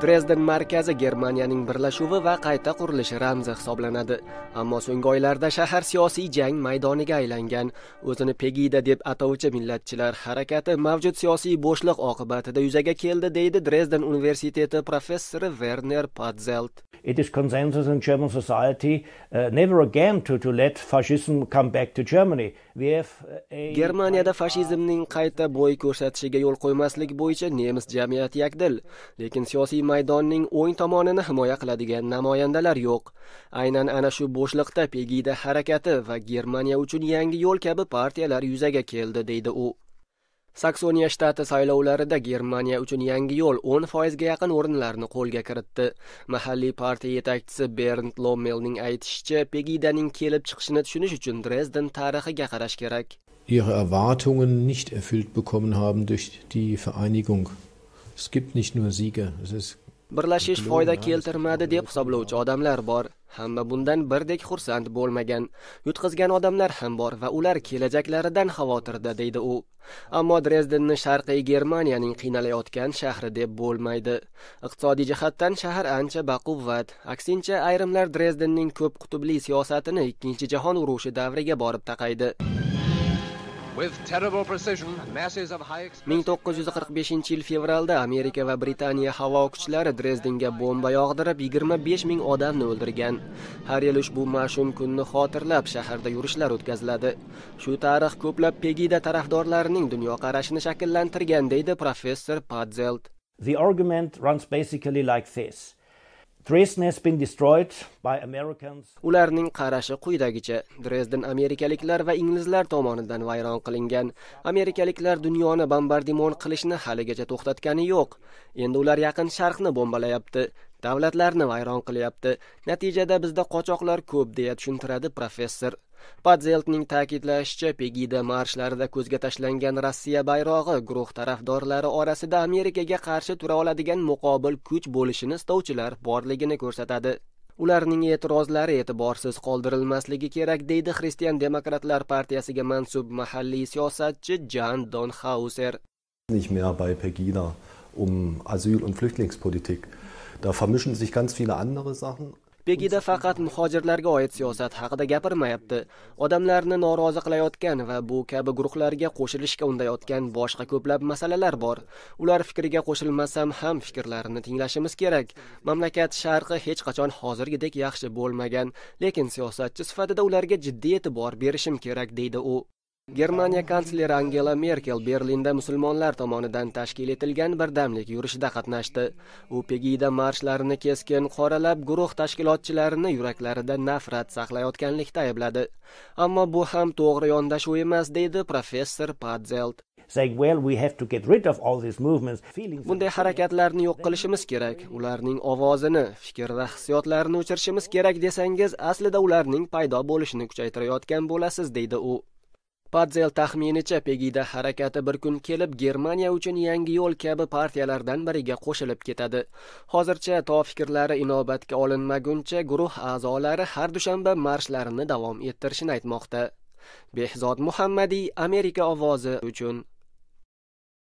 Dresden markazi Germaniyaning birlashuvi va qayta qurilishi ramzi hisoblanadi. Ammo so'nggi oylarda shahar siyosiy jang maydoniga aylangan. O'zini Pegida deb atovchi millatchilar harakati mavjud siyosiy bo'shliq oqibatida yuzaga keldi, deydi Dresden universiteti professori Werner Padzelt. it is consensus in German society uh, never again to, to let fascism come back to Germany. We have uh, a... Germaniyada fashizmning qayta bo'y ko'rsatishiga yo'l qo'ymaslik bo'yicha nemis jamiyati yakdil, lekin siyosiy maydonning o'ng tomonini himoya qiladigan namoyandalar yo'q. Aynan ana shu bo'shliqda Pegida harakati va Germaniya uchun yangi yo'l kabi partiyalar yuzaga keldi, deydi u. saksoniya shtati saylovlarida germaniya uchun yangi yo'l o'n foizga yaqin o'rinlarni qo'lga kiritdi mahalliy partiya yetakchisi bernd lommelning aytishicha pegidaning kelib chiqishini tushunish uchun drezden tarixiga qarash kerak ihre erwartungen nicht erfüllt bekommen haben durch die vereinigung es gibt nicht nur sieger es ist birlashish foyda keltirmadi deb hisoblovchi odamlar bor Hamma bundan birdek xursand bo'lmagan. Yutqizgan odamlar ham bor va ular kelajaklaridan xavotirda, deydi u. Ammo Drezdenni Sharqiy Germaniyaning qiynalayotgan shahri deb bo'lmaydi. Iqtisodiy jihatdan shahar ancha baquvvat. Aksincha, ayrimlar Drezdenning ko'p qutubli siyosatini ikkinchi jahon urushi davriga borib taqaydi. 1945 yil fevralda Amerika va Britaniya havo kuchlari drezdenga bomba yog'dirib 25 ming odamni o'ldirgan. Har yili ushbu mash'um kunni xotirlab shaharda yurishlar o'tkaziladi. Shu tarix ko'plab Pegida tarafdorlarining dunyoqarashini shakllantirgan, deydi professor Padzelt. The argument runs basically like this. ularning qarashi quyidagicha drezden amerikaliklar va inglizlar tomonidan vayron qilingan amerikaliklar dunyoni bombardimon qilishni haligacha to'xtatgani yo'q endi ular yaqin sharqni bombalayapti davlatlarni vayron qilyapti natijada bizda qochoqlar ko'p deya tushuntiradi professor Padzeltning ta'kidlashicha, Pegida marshlarida ko'zga tashlangan Rossiya bayrog'i guruh tarafdorlari orasida Amerikaga qarshi tura oladigan muqobil kuch bo'lishini istovchilar borligini ko'rsatadi. Ularning e'tirozlari e'tiborsiz qoldirilmasligi kerak, deydi Xristian demokratlar partiyasiga mansub mahalliy siyosatchi Jan Donhauser. Nicht mehr bei Pegida um Asyl- und Flüchtlingspolitik. Da vermischen sich ganz viele andere Sachen. Pegida faqat muhojirlarga oid siyosat haqida gapirmayapti. Odamlarni norozi qilayotgan va bu kabi guruhlarga qo'shilishga undayotgan boshqa ko'plab masalalar bor. Ular fikriga qo'shilmasam ham fikrlarini tinglashimiz kerak. Mamlakat sharqi hech qachon hozirgidek yaxshi bo'lmagan, lekin siyosatchi sifatida ularga jiddiy e'tibor berishim kerak, deydi u. Germaniya kansleri Angela Merkel Berlinda musulmonlar tomonidan tashkil etilgan birdamlik yurishida qatnashdi. U Pegida marshlarini keskin qoralab, guruh tashkilotchilarini yuraklarida nafrat saqlayotganlikda aybladi. Ammo bu ham to'g'ri yondashuv emas, deydi professor Padzelt. saying, well, we have to get rid of all these movements. Bunday harakatlarni yo'q qilishimiz kerak. Ularning ovozini, fikr va hissiyotlarini o'chirishimiz kerak desangiz, aslida ularning paydo bo'lishini kuchaytirayotgan bo'lasiz, deydi u. Padzel taxminicha Pegida harakati bir kun kelib Germaniya uchun yangi yo'l kabi partiyalardan biriga qo'shilib ketadi. Hozircha to fikrlari inobatga olinmaguncha guruh a'zolari har dushanba marshlarini davom ettirishini aytmoqda. Behzod Muhammadiy Amerika ovozi uchun